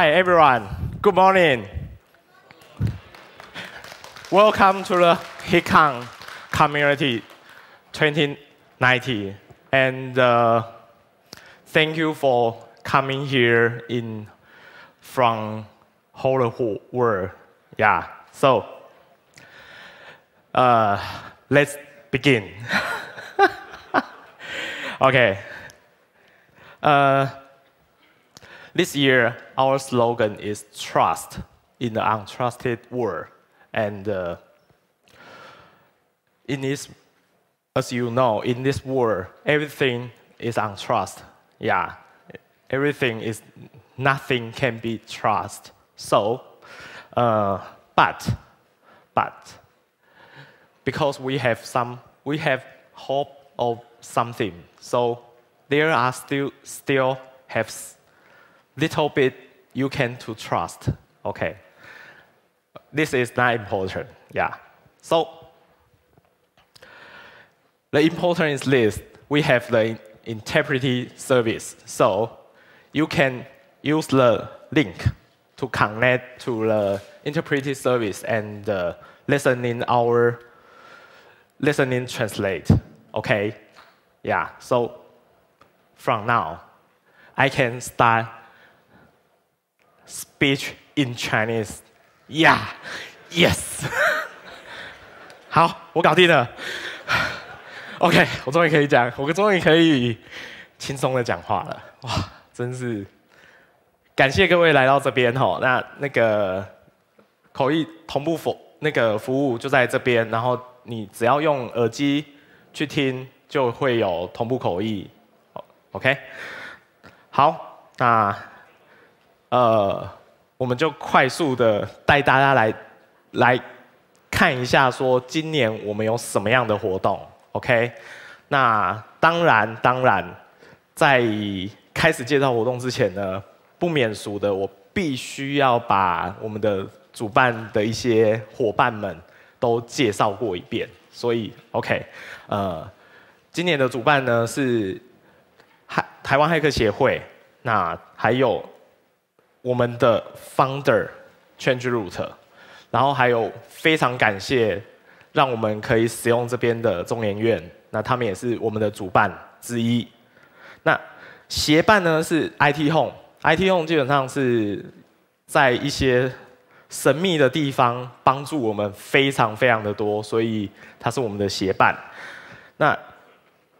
Hi, everyone. Good morning. Welcome to the Hikang Community 2019. And uh, thank you for coming here in from whole world. Yeah. So uh, let's begin. okay. Uh, this year, our slogan is trust in the untrusted world. And uh, in this, as you know, in this world, everything is untrust. Yeah, everything is, nothing can be trust. So, uh, but, but, because we have some, we have hope of something. So there are still, still have little bit you can to trust. Okay. This is not important. Yeah. So the important is this. We have the integrity service. So you can use the link to connect to the interpretive service and uh, our listening translate. Okay? Yeah. So from now, I can start Speech in Chinese，Yeah，Yes，好，我搞定了，OK，我终于可以讲，我终于可以轻松的讲话了，哇，真是，感谢各位来到这边吼，那那个口译同步服那个服务就在这边，然后你只要用耳机去听，就会有同步口译，OK，好，那。呃，我们就快速的带大家来来看一下，说今年我们有什么样的活动，OK？那当然，当然，在开始介绍活动之前呢，不免俗的，我必须要把我们的主办的一些伙伴们都介绍过一遍。所以，OK，呃，今年的主办呢是台台湾黑客协会，那还有。我们的 founder ChangeRoot，然后还有非常感谢，让我们可以使用这边的中研院，那他们也是我们的主办之一。那协办呢是 IT Home，IT Home 基本上是在一些神秘的地方帮助我们非常非常的多，所以它是我们的协办。那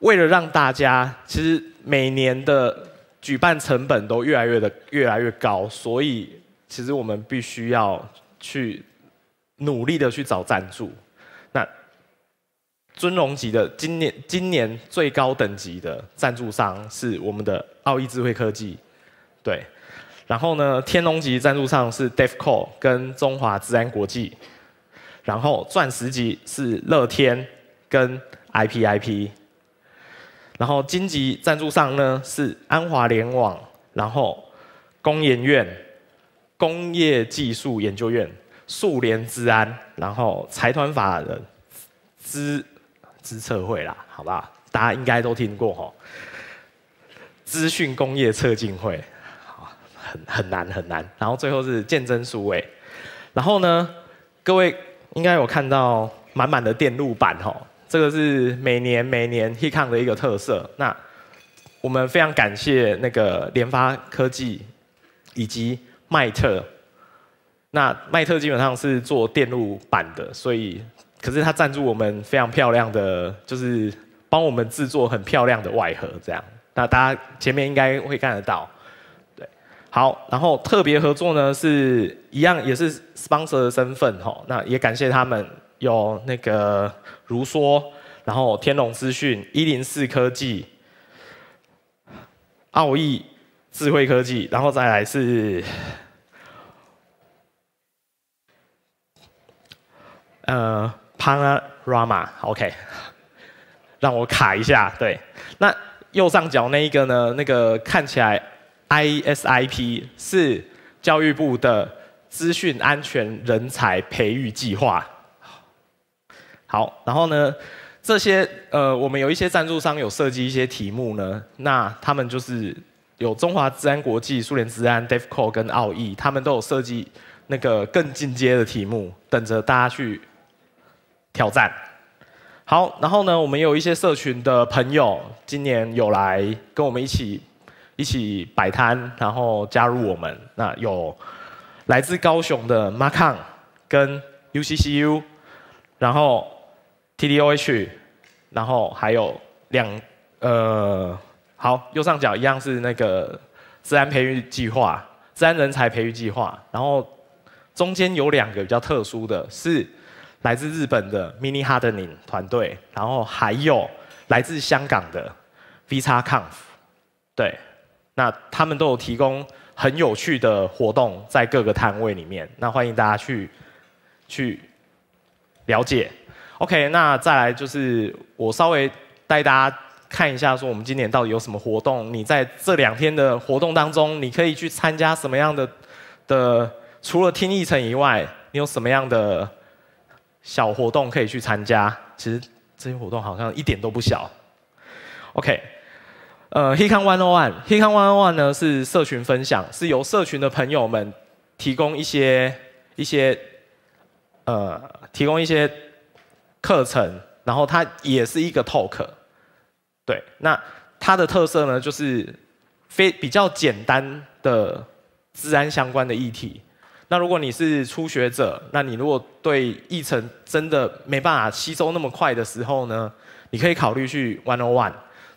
为了让大家其实每年的。举办成本都越来越的越来越高，所以其实我们必须要去努力的去找赞助。那尊荣级的今年今年最高等级的赞助商是我们的奥义智慧科技，对。然后呢，天龙级赞助商是 DEF c o 跟中华自安国际，然后钻石级是乐天跟 IP IP。然后金级赞助商呢是安华联网，然后工研院、工业技术研究院、数联治安，然后财团法人资资策会啦，好吧，大家应该都听过吼。资讯工业测进会，好，很很难很难，然后最后是剑真数位，然后呢，各位应该有看到满满的电路板吼。这个是每年每年 h e c c o n 的一个特色。那我们非常感谢那个联发科技以及迈特。那迈特基本上是做电路板的，所以可是他赞助我们非常漂亮的，就是帮我们制作很漂亮的外盒这样。那大家前面应该会看得到，对，好。然后特别合作呢是一样也是 sponsor 的身份吼，那也感谢他们。有那个如梭，然后天龙资讯、一零四科技、奥义智慧科技，然后再来是呃 Panrama，OK，让我卡一下。对，那右上角那一个呢？那个看起来 ISIP 是教育部的资讯安全人才培育计划。好，然后呢，这些呃，我们有一些赞助商有设计一些题目呢，那他们就是有中华治安国际、苏联治安、d e f c o e 跟奥义，他们都有设计那个更进阶的题目，等着大家去挑战。好，然后呢，我们有一些社群的朋友，今年有来跟我们一起一起摆摊，然后加入我们，那有来自高雄的 m a r k a n 跟 UCCU，然后。TDOH，然后还有两呃，好，右上角一样是那个自然培育计划、自然人才培育计划，然后中间有两个比较特殊的是来自日本的 Mini Hardening 团队，然后还有来自香港的 V 差 Conf，对，那他们都有提供很有趣的活动在各个摊位里面，那欢迎大家去去了解。OK，那再来就是我稍微带大家看一下，说我们今年到底有什么活动。你在这两天的活动当中，你可以去参加什么样的的？除了听议层以外，你有什么样的小活动可以去参加？其实这些活动好像一点都不小。OK，呃，He c o n One On One，He c o n One On One 呢是社群分享，是由社群的朋友们提供一些一些呃提供一些。课程，然后它也是一个 talk，对，那它的特色呢，就是非比较简单的治安相关的议题。那如果你是初学者，那你如果对议程真的没办法吸收那么快的时候呢，你可以考虑去 one on one。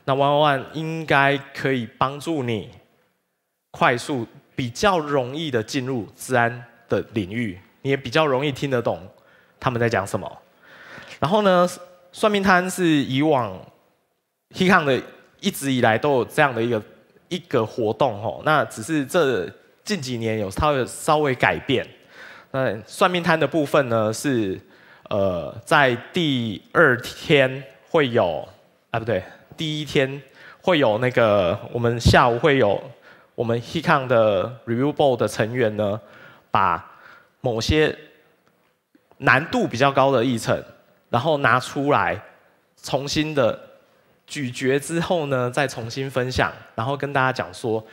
那 one on one 应该可以帮助你快速、比较容易的进入治安的领域，你也比较容易听得懂他们在讲什么。然后呢，算命摊是以往 Hecon 的一直以来都有这样的一个一个活动哦。那只是这近几年有稍微稍微改变。那算命摊的部分呢，是呃在第二天会有啊不对，第一天会有那个我们下午会有我们 Hecon 的 Review Board 的成员呢，把某些难度比较高的议程。然后拿出来，重新的咀嚼之后呢，再重新分享，然后跟大家讲说，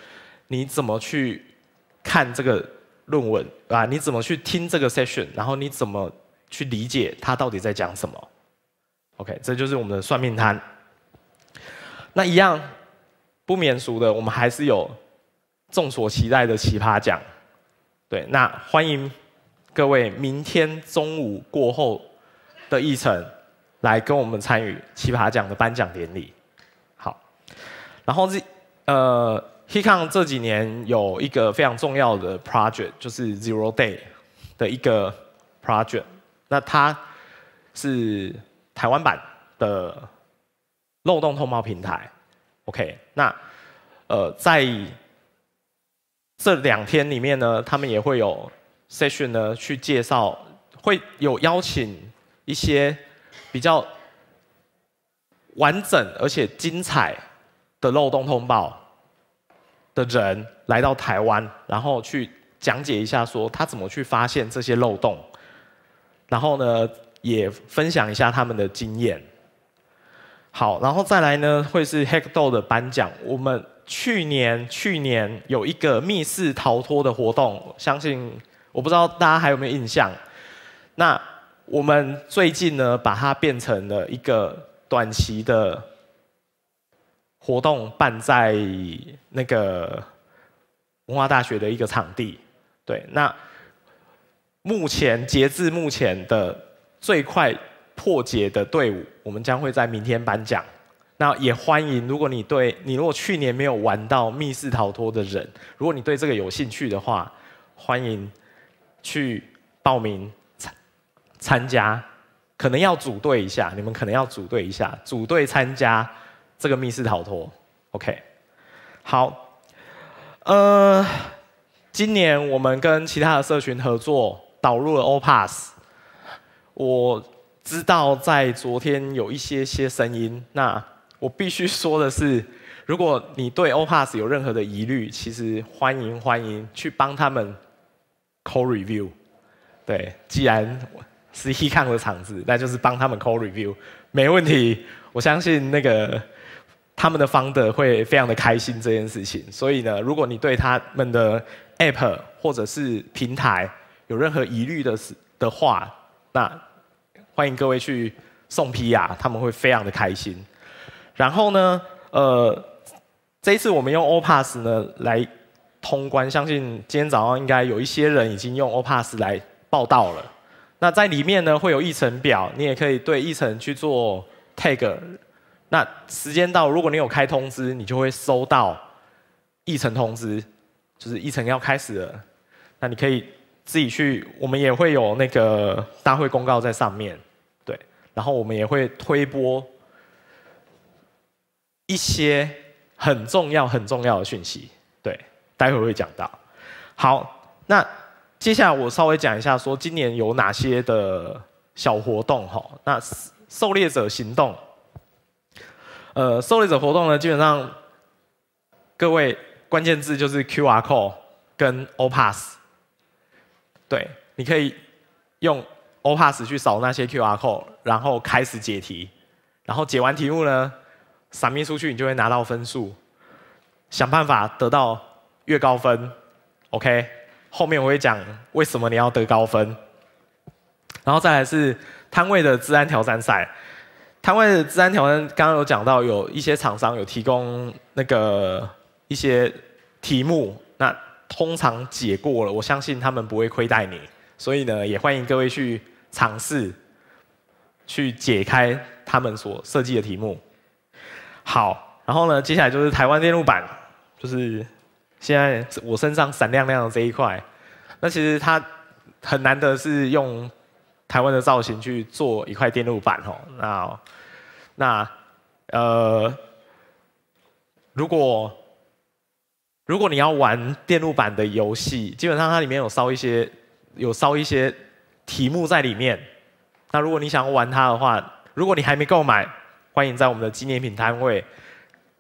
你怎么去看这个论文啊？你怎么去听这个 session？然后你怎么去理解他到底在讲什么？OK，这就是我们的算命摊。那一样不免俗的，我们还是有众所期待的奇葩奖。对，那欢迎各位明天中午过后。的议程来跟我们参与奇葩奖的颁奖典礼。好，然后这呃 h e k o n 这几年有一个非常重要的 project，就是 Zero Day 的一个 project。那它是台湾版的漏洞通报平台。OK，那呃，在这两天里面呢，他们也会有 session 呢去介绍，会有邀请。一些比较完整而且精彩的漏洞通报的人来到台湾，然后去讲解一下，说他怎么去发现这些漏洞，然后呢，也分享一下他们的经验。好，然后再来呢，会是 Hack Do 的颁奖。我们去年去年有一个密室逃脱的活动，相信我不知道大家还有没有印象。那。我们最近呢，把它变成了一个短期的活动，办在那个文化大学的一个场地。对，那目前截至目前的最快破解的队伍，我们将会在明天颁奖。那也欢迎，如果你对你如果去年没有玩到密室逃脱的人，如果你对这个有兴趣的话，欢迎去报名。参加，可能要组队一下，你们可能要组队一下，组队参加这个密室逃脱，OK？好，呃，今年我们跟其他的社群合作，导入了 Opass。我知道在昨天有一些些声音，那我必须说的是，如果你对 Opass 有任何的疑虑，其实欢迎欢迎去帮他们 call review。对，既然是 h e c k n g 的场子，那就是帮他们 call review，没问题，我相信那个他们的 founder 会非常的开心这件事情。所以呢，如果你对他们的 app 或者是平台有任何疑虑的是的话，那欢迎各位去送皮啊，他们会非常的开心。然后呢，呃，这一次我们用 opus 呢来通关，相信今天早上应该有一些人已经用 opus 来报道了。那在里面呢会有议程表，你也可以对议程去做 tag。那时间到，如果你有开通知，你就会收到议程通知，就是议程要开始了。那你可以自己去，我们也会有那个大会公告在上面，对。然后我们也会推播一些很重要很重要的讯息，对，待会会讲到。好，那。接下来我稍微讲一下，说今年有哪些的小活动哈。那狩猎者行动，呃，狩猎者活动呢，基本上各位关键字就是 QR code 跟 o p a s 对，你可以用 o p a s 去扫那些 QR code，然后开始解题，然后解完题目呢，散灭出去，你就会拿到分数，想办法得到越高分，OK？后面我会讲为什么你要得高分，然后再来是摊位的治安挑战赛，摊位的治安挑战刚刚有讲到，有一些厂商有提供那个一些题目，那通常解过了，我相信他们不会亏待你，所以呢，也欢迎各位去尝试，去解开他们所设计的题目。好，然后呢，接下来就是台湾电路板，就是。现在我身上闪亮亮的这一块，那其实它很难得是用台湾的造型去做一块电路板哦。那那呃，如果如果你要玩电路板的游戏，基本上它里面有烧一些有烧一些题目在里面。那如果你想玩它的话，如果你还没购买，欢迎在我们的纪念品摊位，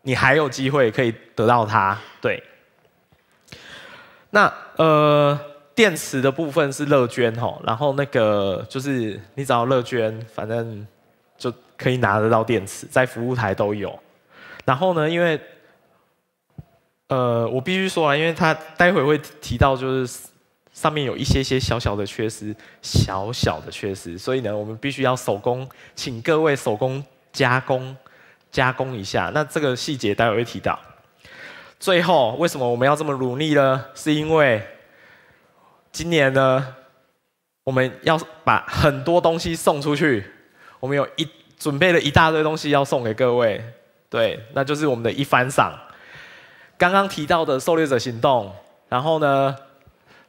你还有机会可以得到它。对。那呃，电池的部分是乐捐哦，然后那个就是你找乐捐，反正就可以拿得到电池，在服务台都有。然后呢，因为呃，我必须说啊，因为他待会会提到，就是上面有一些些小小的缺失，小小的缺失，所以呢，我们必须要手工，请各位手工加工加工一下。那这个细节待会会提到。最后，为什么我们要这么努力呢？是因为今年呢，我们要把很多东西送出去。我们有一准备了一大堆东西要送给各位，对，那就是我们的一番赏。刚刚提到的狩猎者行动，然后呢，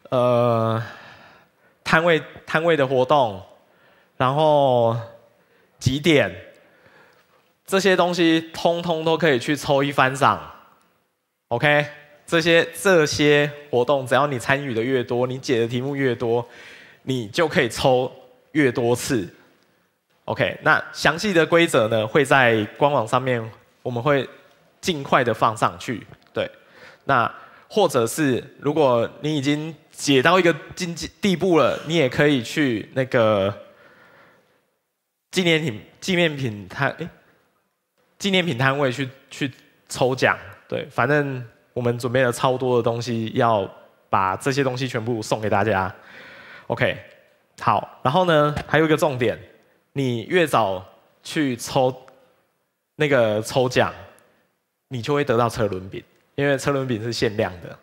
呃，摊位摊位的活动，然后几点，这些东西通通都可以去抽一番赏。OK，这些这些活动，只要你参与的越多，你解的题目越多，你就可以抽越多次。OK，那详细的规则呢会在官网上面，我们会尽快的放上去。对，那或者是如果你已经解到一个经济地步了，你也可以去那个纪念品纪念品摊哎纪念品摊位去去抽奖。对，反正我们准备了超多的东西，要把这些东西全部送给大家。OK，好，然后呢，还有一个重点，你越早去抽那个抽奖，你就会得到车轮饼，因为车轮饼是限量的。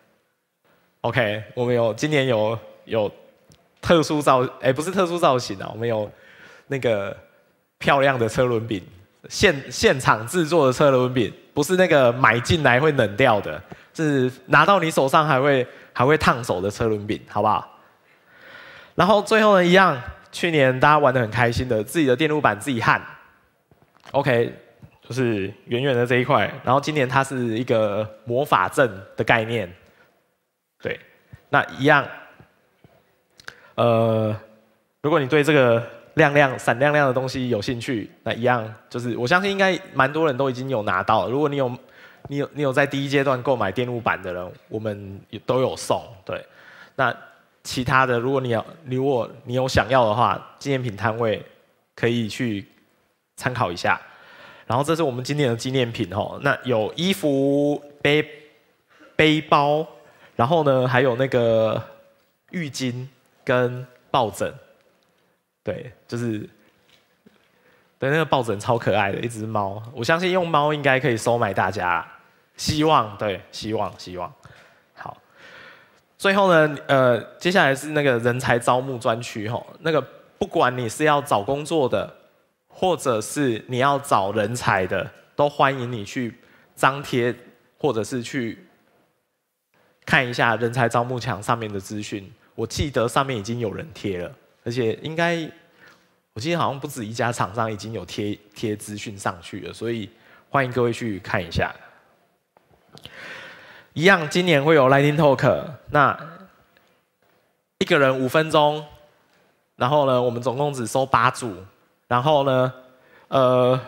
OK，我们有今年有有特殊造，哎，不是特殊造型啊，我们有那个漂亮的车轮饼。现现场制作的车轮饼，不是那个买进来会冷掉的，是拿到你手上还会还会烫手的车轮饼，好不好？然后最后呢，一样，去年大家玩的很开心的，自己的电路板自己焊，OK，就是远远的这一块。然后今年它是一个魔法阵的概念，对，那一样，呃，如果你对这个。亮亮、闪亮亮的东西有兴趣，那一样就是，我相信应该蛮多人都已经有拿到。如果你有、你有、你有在第一阶段购买电路板的人，我们也都有送。对，那其他的，如果你要、如果你有想要的话，纪念品摊位可以去参考一下。然后这是我们今年的纪念品哦，那有衣服、背背包，然后呢还有那个浴巾跟抱枕。对，就是，对那个抱枕超可爱的，一只猫。我相信用猫应该可以收买大家。希望对，希望希望。好，最后呢，呃，接下来是那个人才招募专区吼，那个不管你是要找工作的，或者是你要找人才的，都欢迎你去张贴，或者是去看一下人才招募墙上面的资讯。我记得上面已经有人贴了。而且应该，我今天好像不止一家厂商已经有贴贴资讯上去了，所以欢迎各位去看一下。一样，今年会有 Lightning Talk，那一个人五分钟，然后呢，我们总共只收八组，然后呢，呃，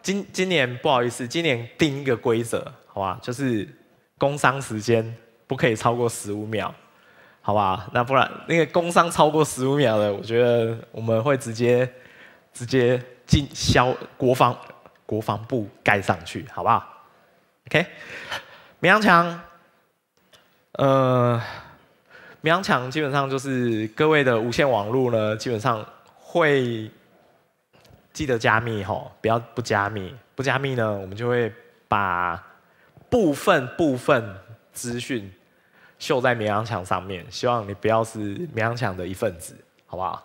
今今年不好意思，今年定一个规则，好吧，就是工商时间不可以超过十五秒。好吧，那不然那个工商超过十五秒了，我觉得我们会直接直接进消国防国防部盖上去，好不好？OK，民防强。呃，民防强基本上就是各位的无线网络呢，基本上会记得加密吼，不要不加密，不加密呢，我们就会把部分部分资讯。秀在绵羊墙上面，希望你不要是绵羊墙的一份子，好不好？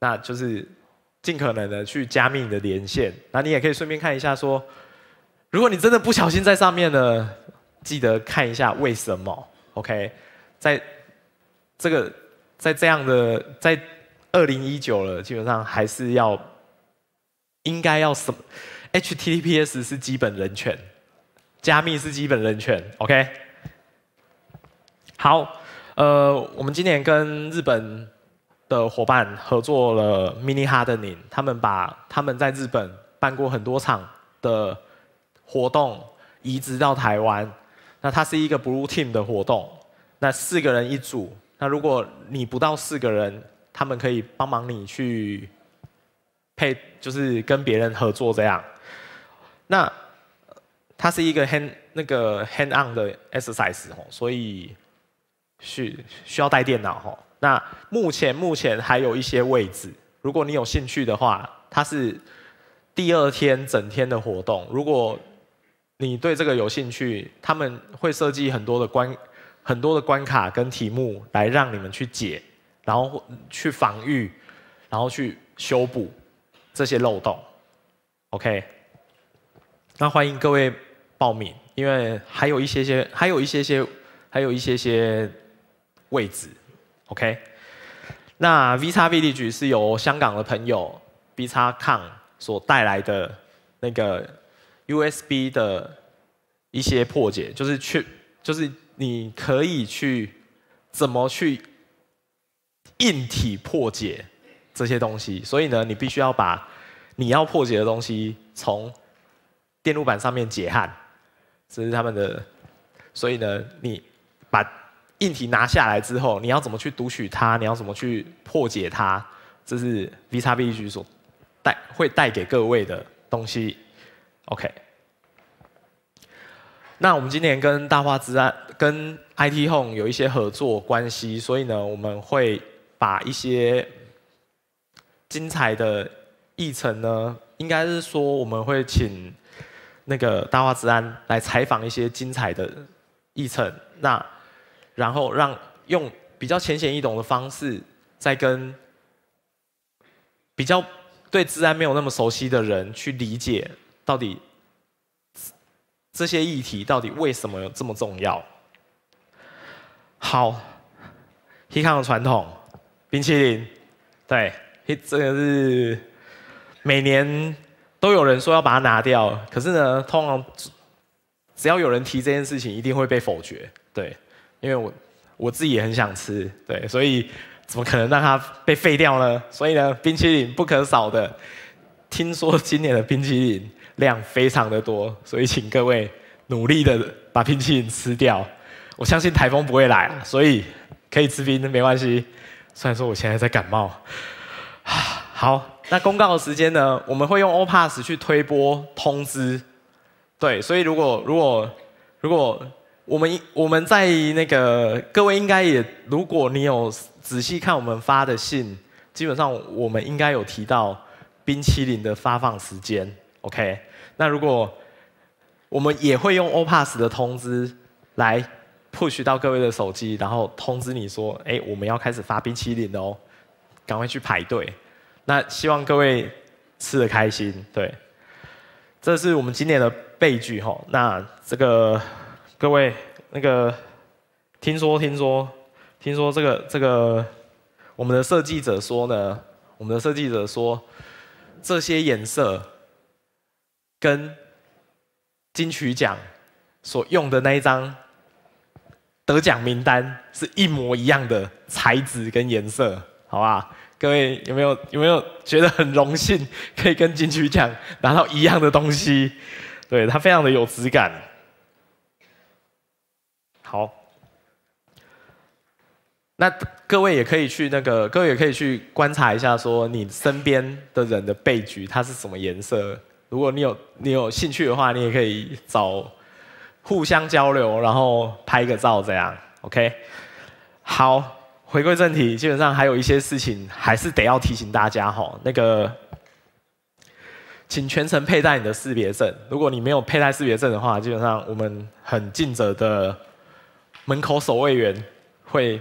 那就是尽可能的去加密你的连线，那你也可以顺便看一下，说如果你真的不小心在上面呢，记得看一下为什么。OK，在这个在这样的在二零一九了，基本上还是要应该要什么 HTTPS 是基本人权，加密是基本人权。OK。好，呃，我们今年跟日本的伙伴合作了 Mini Hardening，他们把他们在日本办过很多场的活动移植到台湾。那它是一个 Blue Team 的活动，那四个人一组。那如果你不到四个人，他们可以帮忙你去配，就是跟别人合作这样。那它是一个 hand 那个 hand on 的 exercise 哦，所以。需需要带电脑哦，那目前目前还有一些位置，如果你有兴趣的话，它是第二天整天的活动。如果你对这个有兴趣，他们会设计很多的关、很多的关卡跟题目来让你们去解，然后去防御，然后去修补这些漏洞。OK，那欢迎各位报名，因为还有一些些，还有一些些，还有一些些。位置，OK。那 V 叉 VD 局是由香港的朋友 V 叉 Con 所带来的那个 USB 的一些破解，就是去，就是你可以去怎么去硬体破解这些东西。所以呢，你必须要把你要破解的东西从电路板上面解焊，这是他们的。所以呢，你把。硬体拿下来之后，你要怎么去读取它？你要怎么去破解它？这是 V 叉 V 技局所带会带给各位的东西。OK。那我们今年跟大话之安跟 IT Home 有一些合作关系，所以呢，我们会把一些精彩的议程呢，应该是说我们会请那个大话之安来采访一些精彩的议程。那然后让用比较浅显易懂的方式，再跟比较对自然没有那么熟悉的人去理解，到底这些议题到底为什么这么重要？好，Heckon 传统冰淇淋，对，h e 这个是每年都有人说要把它拿掉，可是呢，通常只要有人提这件事情，一定会被否决，对。因为我我自己也很想吃，对，所以怎么可能让它被废掉呢？所以呢，冰淇淋不可少的。听说今年的冰淇淋量非常的多，所以请各位努力的把冰淇淋吃掉。我相信台风不会来所以可以吃冰没关系。虽然说我现在在感冒，啊，好，那公告的时间呢？我们会用 OPUS 去推播通知，对，所以如果如果如果。我们我们在那个各位应该也，如果你有仔细看我们发的信，基本上我们应该有提到冰淇淋的发放时间，OK？那如果我们也会用 OPUS 的通知来 push 到各位的手机，然后通知你说，哎，我们要开始发冰淇淋哦，赶快去排队。那希望各位吃的开心，对，这是我们今年的备具哈。那这个。各位，那个，听说听说听说这个这个我们的设计者说呢，我们的设计者说，这些颜色跟金曲奖所用的那一张得奖名单是一模一样的材质跟颜色，好吧？各位有没有有没有觉得很荣幸，可以跟金曲奖拿到一样的东西？对，它非常的有质感。好，那各位也可以去那个，各位也可以去观察一下，说你身边的人的背脊，它是什么颜色。如果你有你有兴趣的话，你也可以找互相交流，然后拍个照这样。OK，好，回归正题，基本上还有一些事情还是得要提醒大家哈。那个，请全程佩戴你的识别证。如果你没有佩戴识别证的话，基本上我们很尽责的。门口守卫员会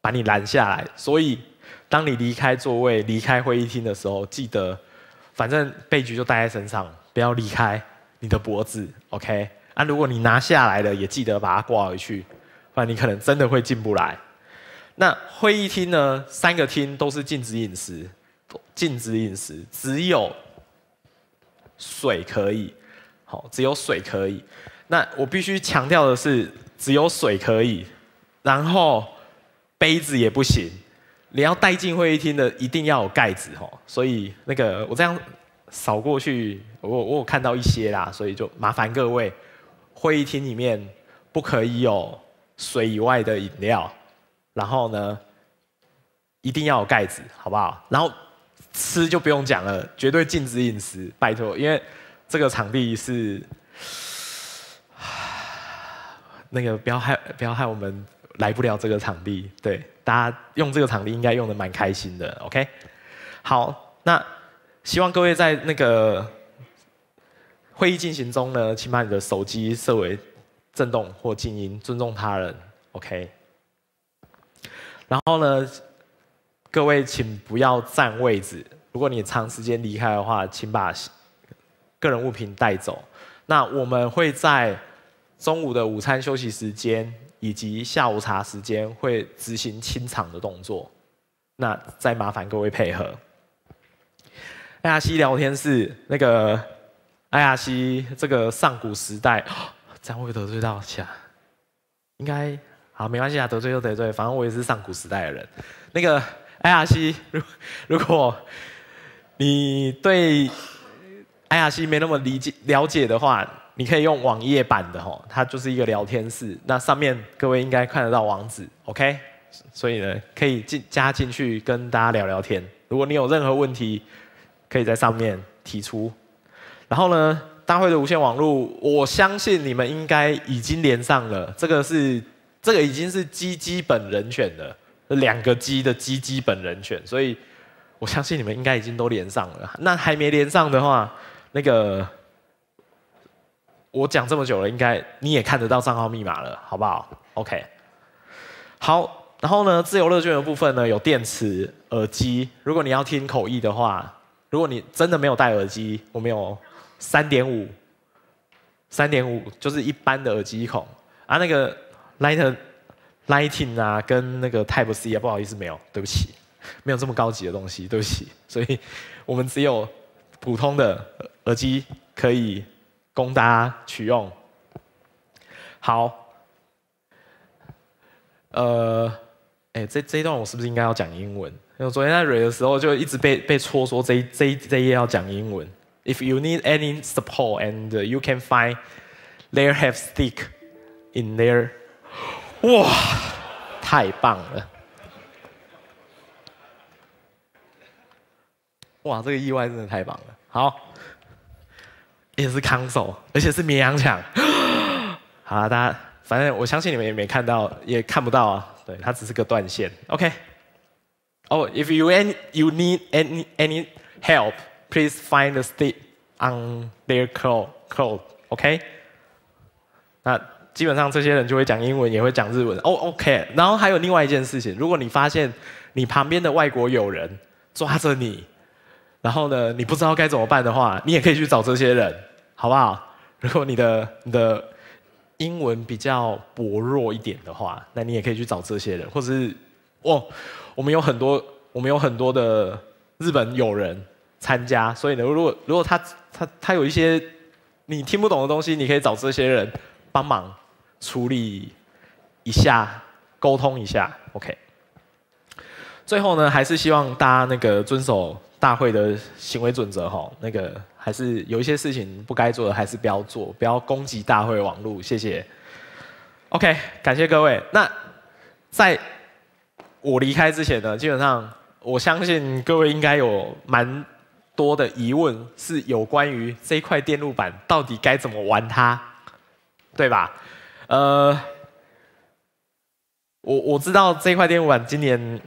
把你拦下来，所以当你离开座位、离开会议厅的时候，记得，反正被局就带在身上，不要离开你的脖子，OK？啊，如果你拿下来了，也记得把它挂回去，不然你可能真的会进不来。那会议厅呢？三个厅都是禁止饮食，禁止饮食，只有水可以。好，只有水可以。那我必须强调的是。只有水可以，然后杯子也不行。你要带进会议厅的，一定要有盖子哦。所以那个我这样扫过去，我我看到一些啦，所以就麻烦各位，会议厅里面不可以有水以外的饮料。然后呢，一定要有盖子，好不好？然后吃就不用讲了，绝对禁止饮食，拜托。因为这个场地是。那个不要害不要害我们来不了这个场地，对，大家用这个场地应该用的蛮开心的，OK？好，那希望各位在那个会议进行中呢，请把你的手机设为震动或静音，尊重他人，OK？然后呢，各位请不要占位置，如果你长时间离开的话，请把个人物品带走。那我们会在。中午的午餐休息时间以及下午茶时间会执行清场的动作，那再麻烦各位配合。艾雅西聊天室那个艾雅西，这个上古时代，这样会不会得罪到谁啊？应该好，没关系啊，得罪就得罪，反正我也是上古时代的人。那个艾雅西，如如果你对艾雅西没那么理解了解的话。你可以用网页版的吼，它就是一个聊天室。那上面各位应该看得到网址，OK？所以呢，可以进加进去跟大家聊聊天。如果你有任何问题，可以在上面提出。然后呢，大会的无线网络，我相信你们应该已经连上了。这个是这个已经是基基本人选的两个基的基基本人选，所以我相信你们应该已经都连上了。那还没连上的话，那个。我讲这么久了，应该你也看得到账号密码了，好不好？OK。好，然后呢，自由乐捐的部分呢，有电池、耳机。如果你要听口译的话，如果你真的没有戴耳机，我们有三点五，三点五就是一般的耳机孔啊。那个 Light l i g h t i n g 啊，跟那个 Type C 啊，不好意思，没有，对不起，没有这么高级的东西，对不起。所以我们只有普通的耳机可以。供大家取用。好，呃，哎，这这一段我是不是应该要讲英文？因为昨天在瑞的时候就一直被被戳说这这、这页要讲英文。If you need any support and you can find there have stick in there。哇，太棒了！哇，这个意外真的太棒了。好。也是康手，而且是绵羊抢。好，大家反正我相信你们也没看到，也看不到啊。对，它只是个断线。OK。Oh, if you any you need any any help, please find the state on their c l o call. OK。那基本上这些人就会讲英文，也会讲日文。Oh, OK。然后还有另外一件事情，如果你发现你旁边的外国友人抓着你，然后呢你不知道该怎么办的话，你也可以去找这些人。好不好？如果你的你的英文比较薄弱一点的话，那你也可以去找这些人，或者是哦，我们有很多我们有很多的日本友人参加，所以呢，如果如果他他他有一些你听不懂的东西，你可以找这些人帮忙处理一下，沟通一下，OK。最后呢，还是希望大家那个遵守。大会的行为准则哈，那个还是有一些事情不该做的，还是不要做，不要攻击大会网络，谢谢。OK，感谢各位。那在我离开之前呢，基本上我相信各位应该有蛮多的疑问，是有关于这块电路板到底该怎么玩它，对吧？呃，我我知道这块电路板今年。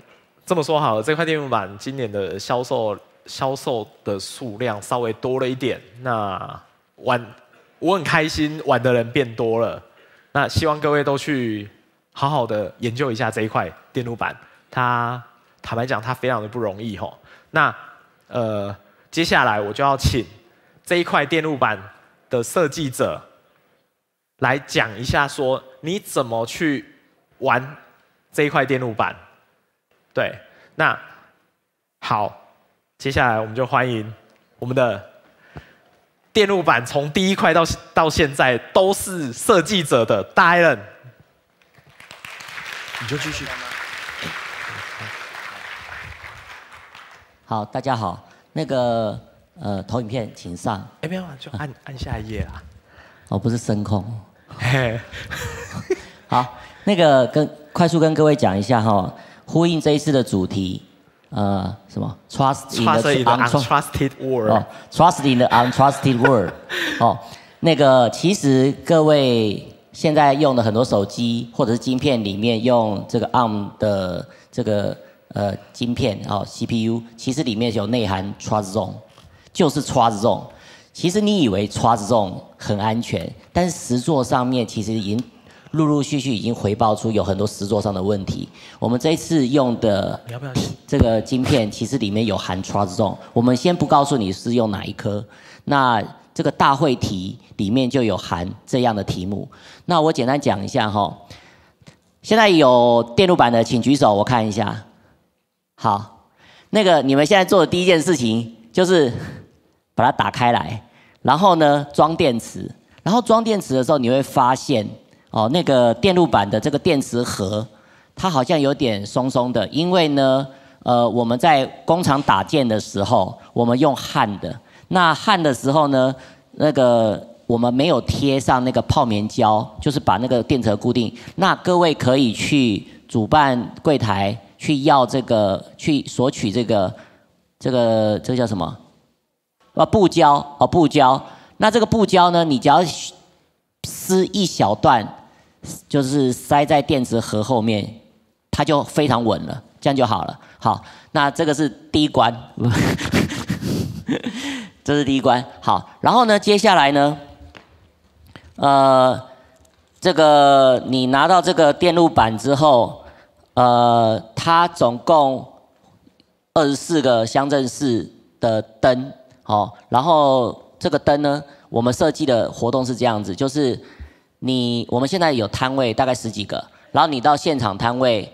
这么说好，了，这块电路板今年的销售销售的数量稍微多了一点。那玩，我很开心，玩的人变多了。那希望各位都去好好的研究一下这一块电路板。它坦白讲，它非常的不容易吼。那呃，接下来我就要请这一块电路板的设计者来讲一下，说你怎么去玩这一块电路板。对，那好，接下来我们就欢迎我们的电路板从第一块到到现在都是设计者的 Dylan。你就继续。好，大家好，那个呃，投影片请上。哎，不要，就按按下一页啦。哦，不是升空。好，那个跟快速跟各位讲一下哈。呼应这一次的主题，呃，什么？Trust in the untrusted world。Trust in the untrusted world。哦，那个其实各位现在用的很多手机或者是晶片里面用这个 ARM 的这个呃晶片哦 CPU，其实里面有内涵 trust zone，就是 trust zone。其实你以为 trust zone 很安全，但是实作上面其实已经。陆陆续续已经回报出有很多实作上的问题。我们这一次用的这个晶片，其实里面有含 o n 种，我们先不告诉你是用哪一颗。那这个大会题里面就有含这样的题目。那我简单讲一下哈。现在有电路板的，请举手，我看一下。好，那个你们现在做的第一件事情就是把它打开来，然后呢装电池，然后装电池的时候你会发现。哦，那个电路板的这个电池盒，它好像有点松松的，因为呢，呃，我们在工厂打件的时候，我们用焊的。那焊的时候呢，那个我们没有贴上那个泡棉胶，就是把那个电池固定。那各位可以去主办柜台去要这个，去索取这个，这个这个叫什么？啊，布胶啊布胶。那这个布胶呢，你只要撕一小段。就是塞在电池盒后面，它就非常稳了，这样就好了。好，那这个是第一关，这是第一关。好，然后呢，接下来呢，呃，这个你拿到这个电路板之后，呃，它总共二十四个乡镇市的灯，好，然后这个灯呢，我们设计的活动是这样子，就是。你我们现在有摊位，大概十几个。然后你到现场摊位，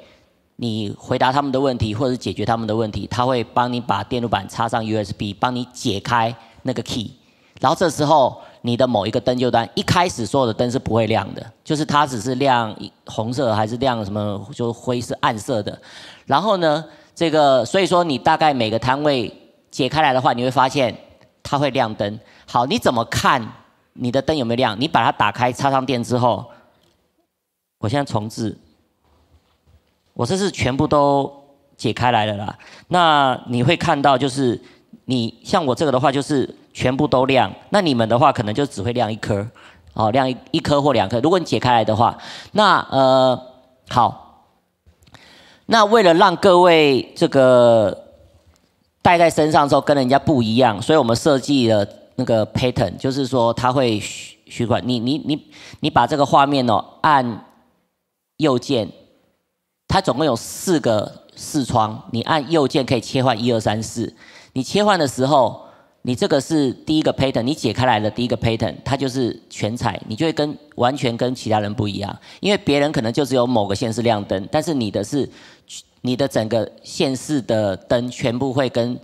你回答他们的问题或者解决他们的问题，他会帮你把电路板插上 USB，帮你解开那个 key。然后这时候你的某一个灯就端，一开始所有的灯是不会亮的，就是它只是亮红色还是亮什么就灰是暗色的。然后呢，这个所以说你大概每个摊位解开来的话，你会发现它会亮灯。好，你怎么看？你的灯有没有亮？你把它打开，插上电之后，我现在重置，我这是全部都解开来了啦。那你会看到，就是你像我这个的话，就是全部都亮。那你们的话，可能就只会亮一颗，哦，亮一颗或两颗。如果你解开来的话，那呃，好。那为了让各位这个带在身上之后跟人家不一样，所以我们设计了。那个 pattern 就是说，它会循循环。你你你你把这个画面哦，按右键，它总共有四个视窗，你按右键可以切换一二三四。你切换的时候，你这个是第一个 pattern，你解开来的第一个 pattern，它就是全彩，你就会跟完全跟其他人不一样。因为别人可能就只有某个线是亮灯，但是你的是，你的整个线式的灯全部会跟。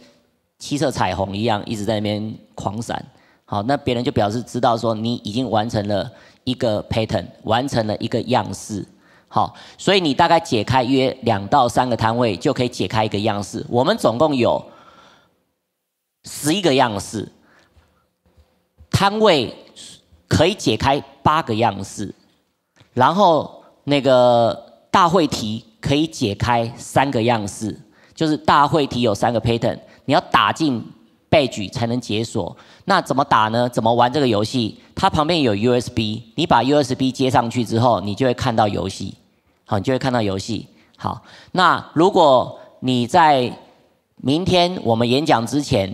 七色彩虹一样一直在那边狂闪，好，那别人就表示知道说你已经完成了一个 pattern，完成了一个样式，好，所以你大概解开约两到三个摊位就可以解开一个样式。我们总共有十一个样式，摊位可以解开八个样式，然后那个大会题可以解开三个样式，就是大会题有三个 pattern。你要打进 badge 才能解锁，那怎么打呢？怎么玩这个游戏？它旁边有 USB，你把 USB 接上去之后，你就会看到游戏，好，你就会看到游戏。好，那如果你在明天我们演讲之前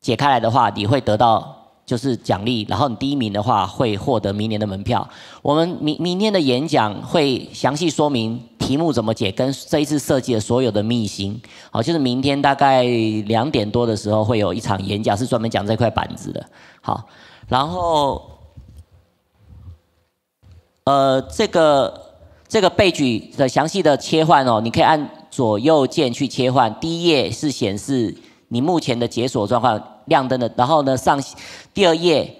解开来的话，你会得到就是奖励，然后你第一名的话会获得明年的门票。我们明明天的演讲会详细说明。题目怎么解？跟这一次设计的所有的秘辛，好，就是明天大概两点多的时候会有一场演讲，是专门讲这块板子的。好，然后，呃，这个这个背举的详细的切换哦，你可以按左右键去切换。第一页是显示你目前的解锁状况，亮灯的。然后呢，上第二页，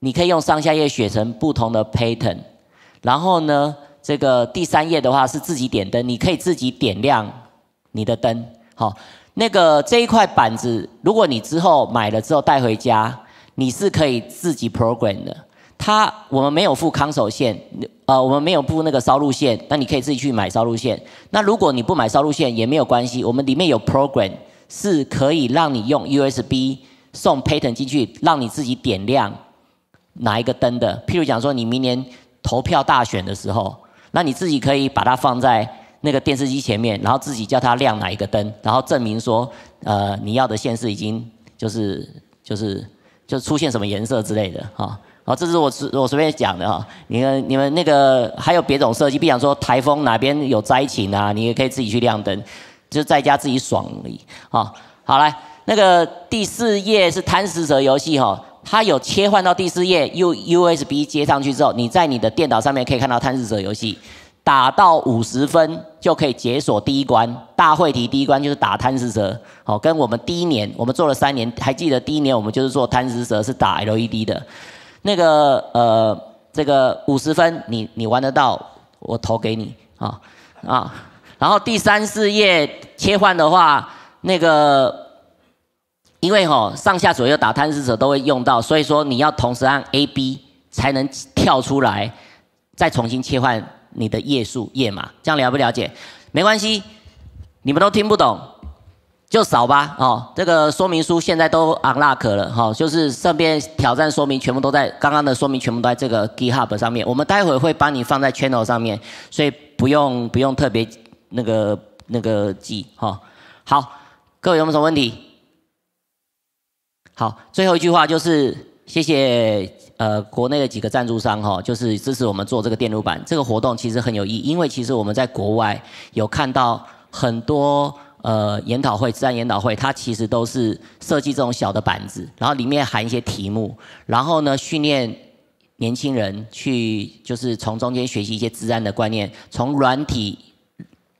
你可以用上下页选成不同的 pattern，然后呢。这个第三页的话是自己点灯，你可以自己点亮你的灯。好，那个这一块板子，如果你之后买了之后带回家，你是可以自己 program 的。它我们没有付康守线，呃，我们没有付那个烧路线，那你可以自己去买烧路线。那如果你不买烧路线也没有关系，我们里面有 program 是可以让你用 USB 送 pattern 进去，让你自己点亮哪一个灯的。譬如讲说，你明年投票大选的时候。那你自己可以把它放在那个电视机前面，然后自己叫它亮哪一个灯，然后证明说，呃，你要的线是已经就是就是就出现什么颜色之类的哈。好，这是我我随便讲的哈。你们你们那个还有别种设计，比方说台风哪边有灾情啊，你也可以自己去亮灯，就在家自己爽。好，好来，那个第四页是贪食蛇游戏哈。它有切换到第四页，U U S B 接上去之后，你在你的电脑上面可以看到《贪食蛇》游戏，打到五十分就可以解锁第一关大会题。第一关就是打贪食蛇，好，跟我们第一年，我们做了三年，还记得第一年我们就是做贪食蛇是打 L E D 的那个呃，这个五十分你你玩得到，我投给你啊啊。然后第三四页切换的话，那个。因为哈上下左右打探视者都会用到，所以说你要同时按 A、B 才能跳出来，再重新切换你的页数页码，这样了不了解？没关系，你们都听不懂就扫吧。哦，这个说明书现在都 u n l o c k 了哈，就是这边挑战说明全部都在刚刚的说明全部都在这个 GitHub 上面，我们待会会帮你放在 channel 上面，所以不用不用特别那个那个记哈。好，各位有没有什么问题？好，最后一句话就是谢谢呃，国内的几个赞助商哈，就是支持我们做这个电路板这个活动，其实很有意义，因为其实我们在国外有看到很多呃研讨会、自然研讨会，它其实都是设计这种小的板子，然后里面含一些题目，然后呢训练年轻人去就是从中间学习一些自然的观念，从软体、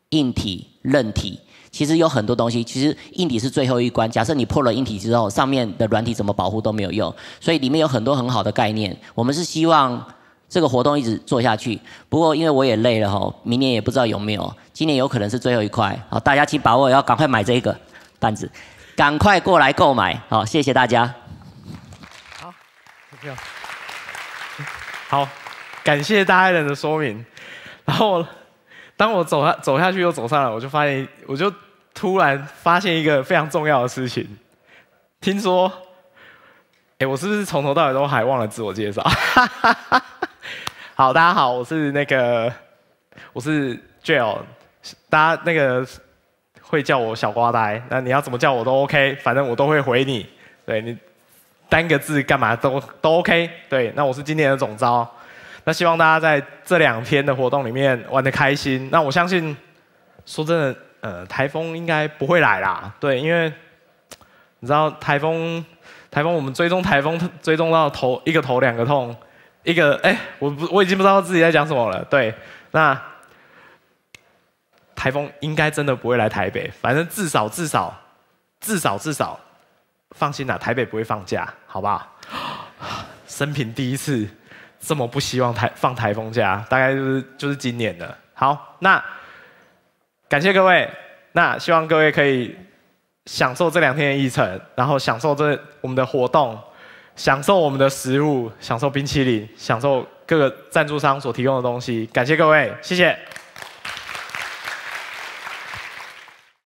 硬体、韧体。其实有很多东西，其实硬体是最后一关。假设你破了硬体之后，上面的软体怎么保护都没有用。所以里面有很多很好的概念。我们是希望这个活动一直做下去。不过因为我也累了吼，明年也不知道有没有，今年有可能是最后一块。好，大家请把握，要赶快买这一个板子，赶快过来购买。好，谢谢大家。好，谢谢。好，感谢大家的说明。然后。当我走下走下去又走上来，我就发现，我就突然发现一个非常重要的事情。听说，哎，我是不是从头到尾都还忘了自我介绍？好，大家好，我是那个，我是 Jill，大家那个会叫我小瓜呆，那你要怎么叫我都 OK，反正我都会回你。对你单个字干嘛都都 OK。对，那我是今年的总招。那希望大家在这两天的活动里面玩的开心。那我相信，说真的，呃，台风应该不会来啦，对，因为你知道台风，台风我们追踪台风追踪到头一个头两个痛，一个哎，我不我已经不知道自己在讲什么了，对，那台风应该真的不会来台北，反正至少至少至少至少放心啦，台北不会放假，好不好？生平第一次。这么不希望台放台风假，大概就是就是今年的。好，那感谢各位，那希望各位可以享受这两天的议程，然后享受这我们的活动，享受我们的食物，享受冰淇淋，享受各个赞助商所提供的东西。感谢各位，谢谢。